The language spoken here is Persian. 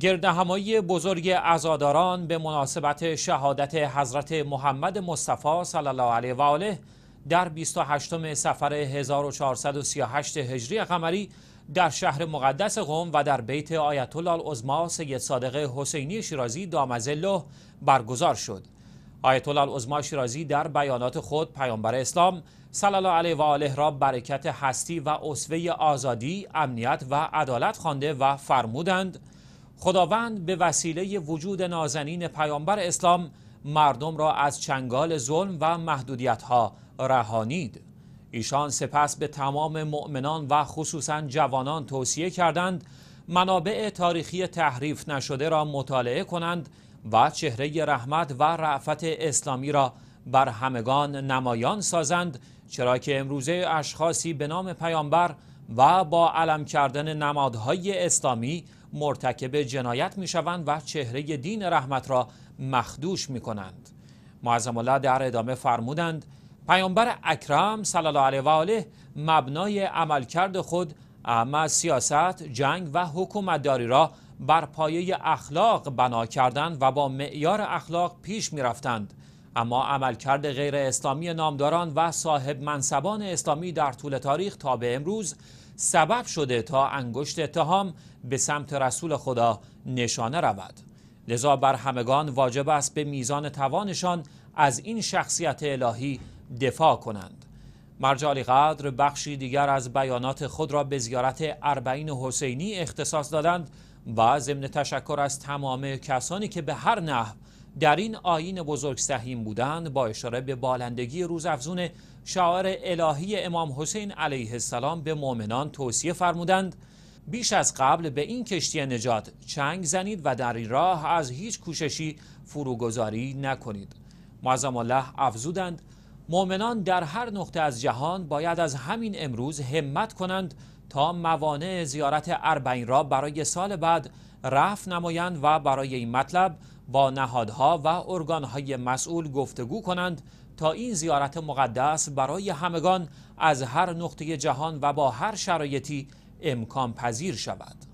گردهمایی بزرگ ازاداران به مناسبت شهادت حضرت محمد مصطفی صلی الله علیه و آله در 28 سفر 1438 هجری قمری در شهر مقدس قم و در بیت آیت الله العظما سید صادق حسینی شیرازی دامزله برگزار شد. آیت الله العظما شیرازی در بیانات خود پیامبر اسلام صلی الله علیه و آله را برکت هستی و اسوه آزادی، امنیت و عدالت خوانده و فرمودند: خداوند به وسیله وجود نازنین پیامبر اسلام مردم را از چنگال ظلم و محدودیت ها رهانید ایشان سپس به تمام مؤمنان و خصوصا جوانان توصیه کردند منابع تاریخی تحریف نشده را مطالعه کنند و چهره رحمت و رعفت اسلامی را بر همگان نمایان سازند چرا که امروزه اشخاصی به نام پیامبر و با علم کردن نمادهای اسلامی مرتکب جنایت می شوند و چهره دین رحمت را مخدوش می کنند معظم الله در ادامه فرمودند پیامبر اکرم صلی الله علیه و آله مبنای عملکرد خود اما سیاست، جنگ و حکومت داری را بر پایه اخلاق بنا کردند و با معیار اخلاق پیش می رفتند اما عملکرد غیر اسلامی نامداران و صاحب منصبان اسلامی در طول تاریخ تا به امروز سبب شده تا انگشت اتهام به سمت رسول خدا نشانه رود لذا بر همگان واجب است به میزان توانشان از این شخصیت الهی دفاع کنند مرجع قدر بخشی دیگر از بیانات خود را به زیارت اربعین حسینی اختصاص دادند و ضمن تشکر از تمام کسانی که به هر نحو در این آین بزرگ سهیم بودن با اشاره به بالندگی روز افزون شاعر الهی امام حسین علیه السلام به مؤمنان توصیه فرمودند بیش از قبل به این کشتی نجات چنگ زنید و در این راه از هیچ کوششی فروگذاری نکنید معظم الله افزودند مؤمنان در هر نقطه از جهان باید از همین امروز همت کنند تا موانع زیارت اربعین را برای سال بعد رفع نمایند و برای این مطلب با نهادها و ارگانهای مسئول گفتگو کنند تا این زیارت مقدس برای همگان از هر نقطه جهان و با هر شرایطی امکان پذیر شود.